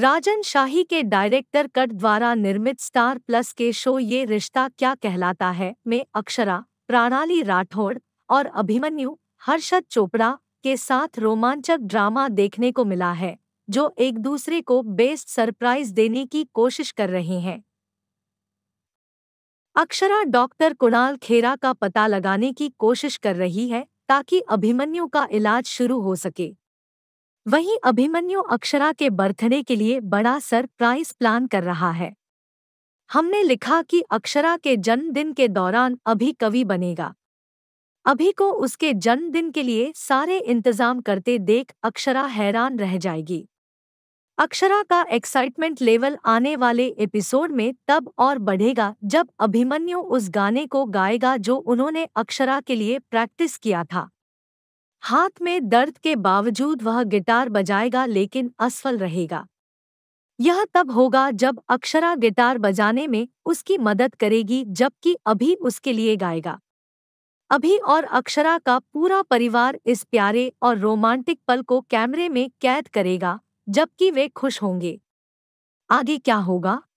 राजन शाही के director cut द्वारा निर्मित स्टार प्लस के शो ये रिश्ता क्या कहलाता है में अक्षरा प्राणाली राठौड़ और अभिमन्यु हर्षद चोपड़ा के साथ रोमांचक ड्रामा देखने को मिला है जो एक दूसरे को बेस्ट सरप्राइज देने की कोशिश कर रहे हैं अक्षरा डॉक्टर कुणाल खेरा का पता लगाने की कोशिश कर रही है ताकि अभिमन्यु का इलाज शुरू हो सके वहीं अभिमन्यु अक्षरा के बर्थडे के लिए बड़ा सरप्राइज प्लान कर रहा है हमने लिखा कि अक्षरा के जन्मदिन के दौरान अभी कवि बनेगा अभी को उसके जन्मदिन के लिए सारे इंतजाम करते देख अक्षरा हैरान रह जाएगी अक्षरा का एक्साइटमेंट लेवल आने वाले एपिसोड में तब और बढ़ेगा जब अभिमन्यु उस गाने को गाएगा जो उन्होंने अक्षरा के लिए प्रैक्टिस किया था हाथ में दर्द के बावजूद वह गिटार बजाएगा लेकिन असफल रहेगा यह तब होगा जब अक्षरा गिटार बजाने में उसकी मदद करेगी जबकि अभी उसके लिए गाएगा अभी और अक्षरा का पूरा परिवार इस प्यारे और रोमांटिक पल को कैमरे में कैद करेगा जबकि वे खुश होंगे आगे क्या होगा